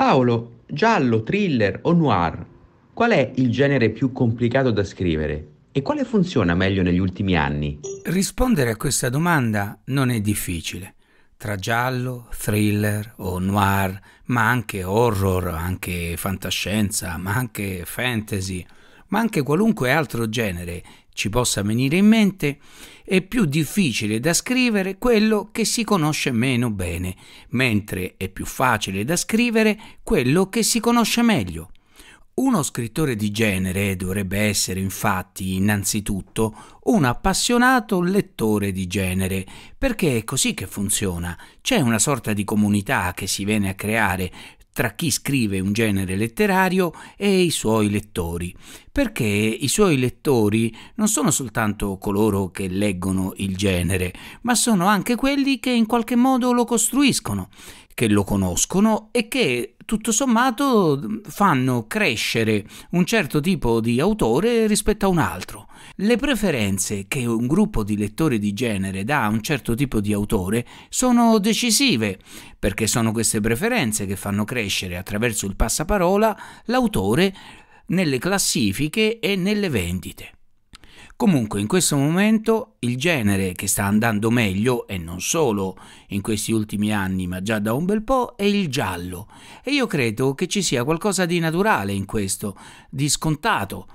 Paolo, giallo, thriller o noir? Qual è il genere più complicato da scrivere? E quale funziona meglio negli ultimi anni? Rispondere a questa domanda non è difficile. Tra giallo, thriller o noir, ma anche horror, anche fantascienza, ma anche fantasy ma anche qualunque altro genere ci possa venire in mente, è più difficile da scrivere quello che si conosce meno bene, mentre è più facile da scrivere quello che si conosce meglio. Uno scrittore di genere dovrebbe essere infatti innanzitutto un appassionato lettore di genere, perché è così che funziona. C'è una sorta di comunità che si viene a creare tra chi scrive un genere letterario e i suoi lettori, perché i suoi lettori non sono soltanto coloro che leggono il genere, ma sono anche quelli che in qualche modo lo costruiscono, che lo conoscono e che tutto sommato fanno crescere un certo tipo di autore rispetto a un altro. Le preferenze che un gruppo di lettori di genere dà a un certo tipo di autore sono decisive, perché sono queste preferenze che fanno crescere attraverso il passaparola l'autore nelle classifiche e nelle vendite. Comunque in questo momento il genere che sta andando meglio, e non solo in questi ultimi anni, ma già da un bel po', è il giallo. E io credo che ci sia qualcosa di naturale in questo, di scontato,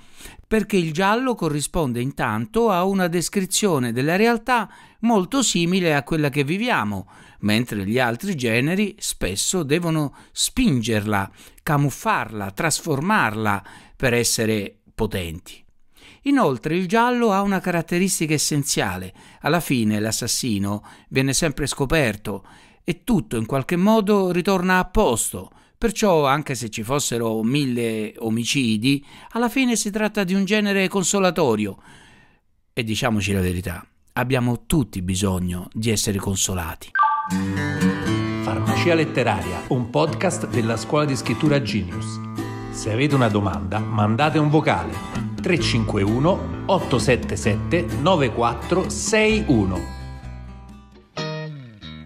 perché il giallo corrisponde intanto a una descrizione della realtà molto simile a quella che viviamo, mentre gli altri generi spesso devono spingerla, camuffarla, trasformarla per essere potenti. Inoltre il giallo ha una caratteristica essenziale, alla fine l'assassino viene sempre scoperto e tutto in qualche modo ritorna a posto, perciò anche se ci fossero mille omicidi, alla fine si tratta di un genere consolatorio. E diciamoci la verità, abbiamo tutti bisogno di essere consolati. Farmacia letteraria, un podcast della scuola di scrittura Genius. Se avete una domanda, mandate un vocale 351 877 9461.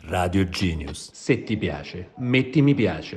Radio Genius. Se ti piace, metti mi piace.